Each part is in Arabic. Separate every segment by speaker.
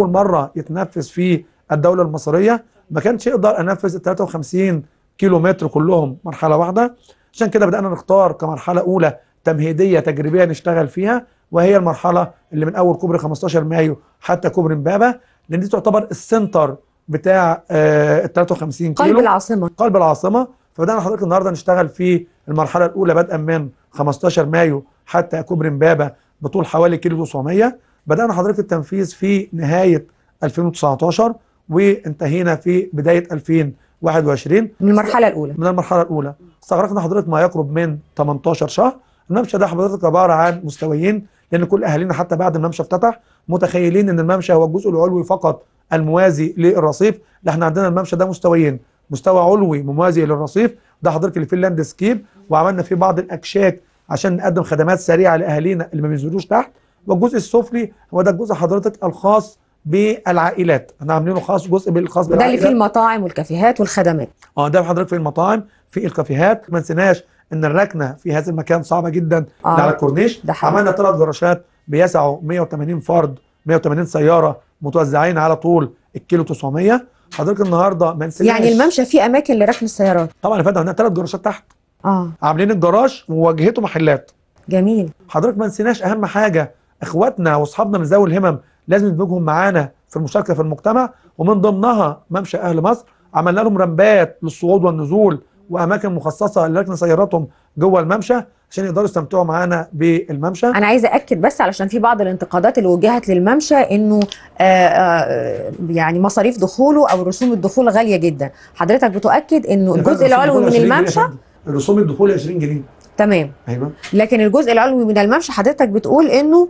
Speaker 1: اول مره يتنفذ في الدوله المصريه ما كانش يقدر انفذ ال 53 كيلو متر كلهم مرحله واحده عشان كده بدانا نختار كمرحله اولى تمهيديه تجريبيه نشتغل فيها وهي المرحله اللي من اول كوبري 15 مايو حتى كوبري امبابه لان دي تعتبر السنتر بتاع آه، ال 53 كيلو قلب العاصمه قلب العاصمه فبدانا حضرتك النهارده نشتغل في المرحله الاولى بدءا من 15 مايو حتى كوبري امبابه بطول حوالي كيلو 900 بدأنا حضرتك التنفيذ في نهاية 2019 وانتهينا في بداية 2021 من المرحلة الأولى من المرحلة الأولى استغرقنا حضرتك ما يقرب من 18 شهر الممشى ده حضرتك عبارة عن مستويين لأن كل أهالينا حتى بعد الممشى افتتح متخيلين أن الممشى هو الجزء العلوي فقط الموازي للرصيف لا احنا عندنا الممشى ده مستويين مستوى علوي موازي للرصيف ده حضرتك اللي فيه سكيب وعملنا فيه بعض الأكشاك عشان نقدم خدمات سريعة لأهالينا اللي ما بينزلوش تحت والجزء السفلي هو ده الجزء حضرتك الخاص بالعائلات احنا عاملينه خاص جزء بالخاص بالعائلات ده اللي فيه
Speaker 2: المطاعم والكافيهات والخدمات
Speaker 1: اه ده حضرتك في المطاعم في الكافيهات ما نسيناش ان الركنه في هذا المكان صعبه جدا آه. على الكورنيش ده عملنا ثلاث جراشات بيسعوا 180 فرد 180 سياره متوزعين على طول الكيلو 900 حضرتك النهارده ما نسيناش يعني الممشى
Speaker 2: فيه اماكن لركن السيارات طبعا يا
Speaker 1: فندم ثلاث جراشات تحت اه عاملين الجراج وواجهته محلات جميل حضرتك ما نسيناش اهم حاجه اخواتنا واصحابنا من ذوي الهمم لازم ندمجهم معانا في المشاركه في المجتمع ومن ضمنها ممشى اهل مصر عملنا لهم رمبات للصعود والنزول واماكن مخصصه لركن سياراتهم جوه الممشى عشان يقدروا يستمتعوا معانا بالممشى
Speaker 2: انا عايزه اكد بس علشان في بعض الانتقادات اللي وجهت للممشى انه آآ آه، آآ آه، يعني مصاريف دخوله او رسوم الدخول غاليه جدا حضرتك بتؤكد انه الجزء العلوي من الممشى
Speaker 1: رسوم الدخول 20 جنيه تمام ايوه
Speaker 2: لكن الجزء العلوي من الممشى حضرتك بتقول انه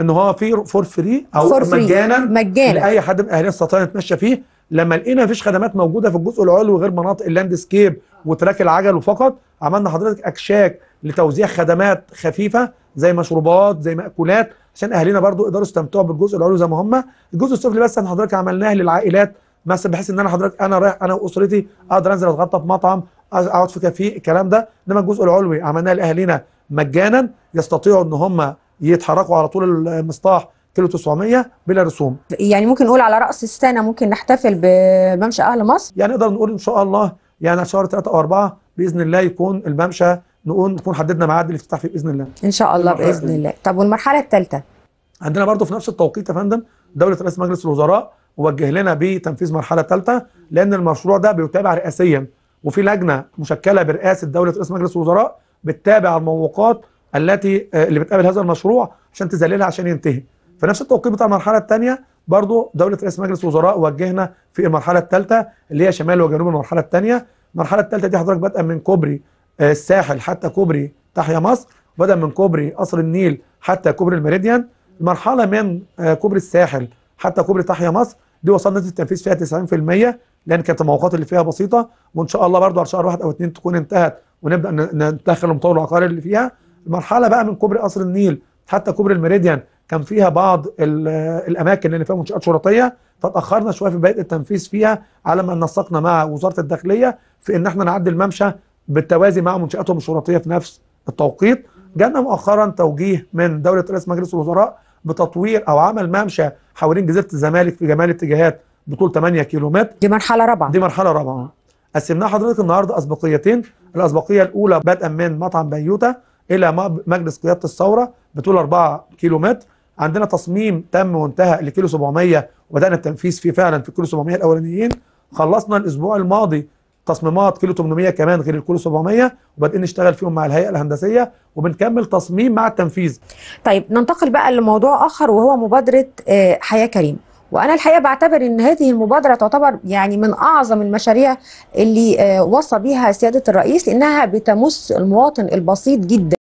Speaker 2: ان هو
Speaker 1: في فور فري او فور مجانا مجانا لاي حد من اهالينا استطاع يتمشى فيه لما لقينا مفيش خدمات موجوده في الجزء العلوي غير مناطق اللاندسكيب وتراك العجل وفقط عملنا حضرتك اكشاك لتوزيع خدمات خفيفه زي مشروبات زي ماكولات عشان اهالينا برضو يقدروا يستمتعوا بالجزء العلوي زي ما هم الجزء السفلي بس احنا حضرتك عملناه للعائلات مثلا بحيث ان انا حضرتك انا رايح انا واسرتي اقدر انزل اتغطى في مطعم اقعد في كافيه الكلام ده انما الجزء العلوي عملناه لاهالينا مجانا يستطيعوا ان هم يتحركوا على طول المصطاح كيلو 900 بلا رسوم
Speaker 2: يعني ممكن نقول على راس السنه ممكن نحتفل بممشى اهل مصر يعني نقدر نقول ان شاء الله
Speaker 1: يعني شهر 3 او 4 باذن الله يكون الممشى نقول نكون حددنا ميعاد الافتتاح فيه باذن الله
Speaker 2: ان شاء الله باذن الله. طب والمرحله الثالثه
Speaker 1: عندنا برضه في نفس التوقيت يا فندم دوله رئيس مجلس الوزراء وجه لنا بتنفيذ مرحله ثالثه لان المشروع ده بيتابع رئاسيا وفي لجنه مشكله برئاسه دوله رئيس مجلس الوزراء بتتابع الموقات التي آه، اللي بتقابل هذا المشروع عشان تذللها عشان ينتهي في نفس التوقيت بتاع المرحله الثانيه برضه دوله رئيس مجلس الوزراء وجهنا في المرحله الثالثه اللي هي شمال وجنوب المرحله الثانيه المرحله الثالثه دي حضرتك بدءا من كوبري آه، الساحل حتى كوبري تحيا مصر بدءا من كوبري قصر النيل حتى كوبري الميريديان المرحله من آه، كوبري الساحل حتى كوبري تحيا مصر دي وصلنا نسبه التنفيذ فيها 90% لان كانت المواقات اللي فيها بسيطه وان شاء الله برضه على شهر واحد او اثنين تكون انتهت ونبدا ندخل المطور العقاري اللي فيها المرحله بقى من كوبري قصر النيل حتى كوبري الميريديان كان فيها بعض آه، الاماكن اللي فيها منشات شرطيه فتاخرنا شويه في بدايه التنفيذ فيها على ما نسقنا مع وزاره الداخليه في ان احنا نعدي الممشى بالتوازي مع منشاتهم الشرطيه في نفس التوقيت جانا مؤخرا توجيه من دوله رئيس مجلس الوزراء بتطوير او عمل ممشى حوالين جزيره الزمالك في جمال الاتجاهات بطول 8 كيلو متر دي مرحله رابعه دي مرحله رابعه قسمناها حضرتك النهارده اسبقيتين الاسبقيه الاولى بدءا من مطعم بيوتا الى مجلس قياده الثوره بطول 4 كيلو متر عندنا تصميم تم وانتهى لكيلو 700 وبدانا التنفيذ فيه فعلا في كيلو 700 الاولانيين خلصنا الاسبوع الماضي تصميمات كيلو 800 كمان غير الكيلو 700 وبدأنا نشتغل فيهم مع الهيئه الهندسيه وبنكمل تصميم
Speaker 2: مع التنفيذ. طيب ننتقل بقى لموضوع اخر وهو مبادره آه، حياه كريم. وانا الحقيقه بعتبر ان هذه المبادره تعتبر يعني من اعظم المشاريع اللي آه، وصى بها سياده الرئيس لانها بتمس المواطن البسيط جدا